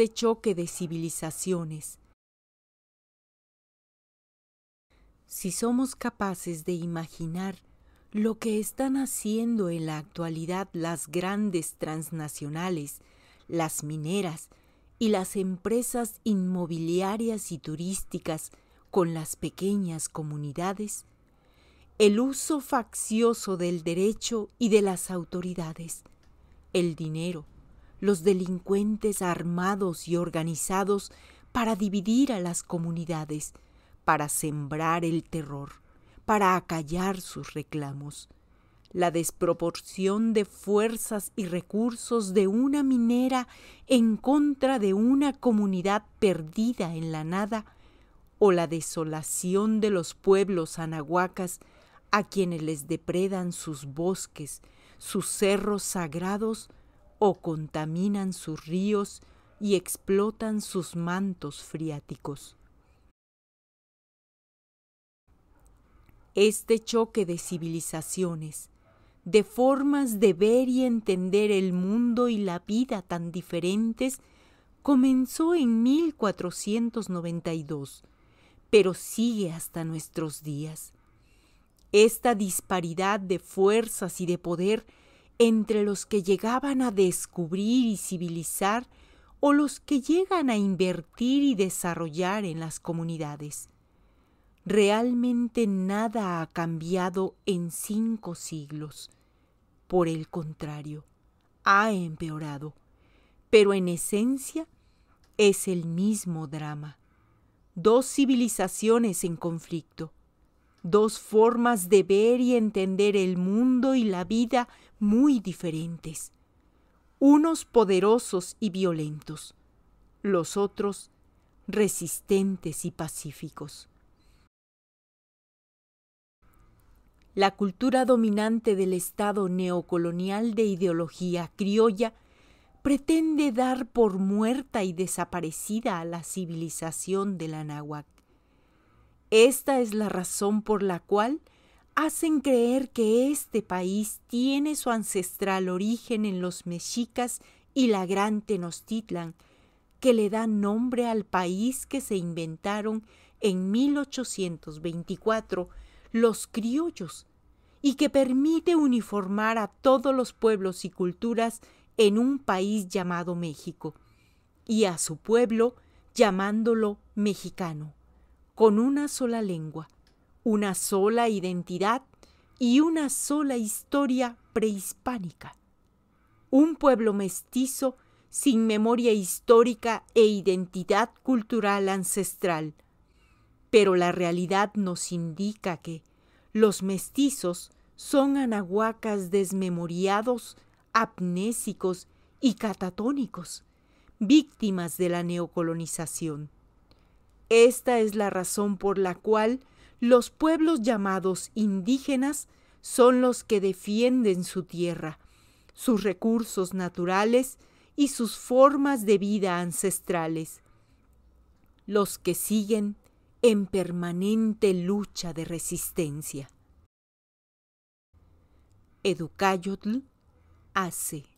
Este choque de civilizaciones. Si somos capaces de imaginar lo que están haciendo en la actualidad las grandes transnacionales, las mineras y las empresas inmobiliarias y turísticas con las pequeñas comunidades, el uso faccioso del derecho y de las autoridades, el dinero, los delincuentes armados y organizados para dividir a las comunidades, para sembrar el terror, para acallar sus reclamos. La desproporción de fuerzas y recursos de una minera en contra de una comunidad perdida en la nada, o la desolación de los pueblos anahuacas a quienes les depredan sus bosques, sus cerros sagrados, o contaminan sus ríos y explotan sus mantos friáticos. Este choque de civilizaciones, de formas de ver y entender el mundo y la vida tan diferentes, comenzó en 1492, pero sigue hasta nuestros días. Esta disparidad de fuerzas y de poder entre los que llegaban a descubrir y civilizar o los que llegan a invertir y desarrollar en las comunidades. Realmente nada ha cambiado en cinco siglos. Por el contrario, ha empeorado. Pero en esencia es el mismo drama. Dos civilizaciones en conflicto dos formas de ver y entender el mundo y la vida muy diferentes, unos poderosos y violentos, los otros resistentes y pacíficos. La cultura dominante del Estado neocolonial de ideología criolla pretende dar por muerta y desaparecida a la civilización del Anáhuac esta es la razón por la cual hacen creer que este país tiene su ancestral origen en los mexicas y la gran Tenochtitlan, que le da nombre al país que se inventaron en 1824 los criollos y que permite uniformar a todos los pueblos y culturas en un país llamado México, y a su pueblo llamándolo mexicano con una sola lengua, una sola identidad y una sola historia prehispánica. Un pueblo mestizo sin memoria histórica e identidad cultural ancestral. Pero la realidad nos indica que los mestizos son anahuacas desmemoriados, apnésicos y catatónicos, víctimas de la neocolonización. Esta es la razón por la cual los pueblos llamados indígenas son los que defienden su tierra, sus recursos naturales y sus formas de vida ancestrales. Los que siguen en permanente lucha de resistencia. Educayotl hace.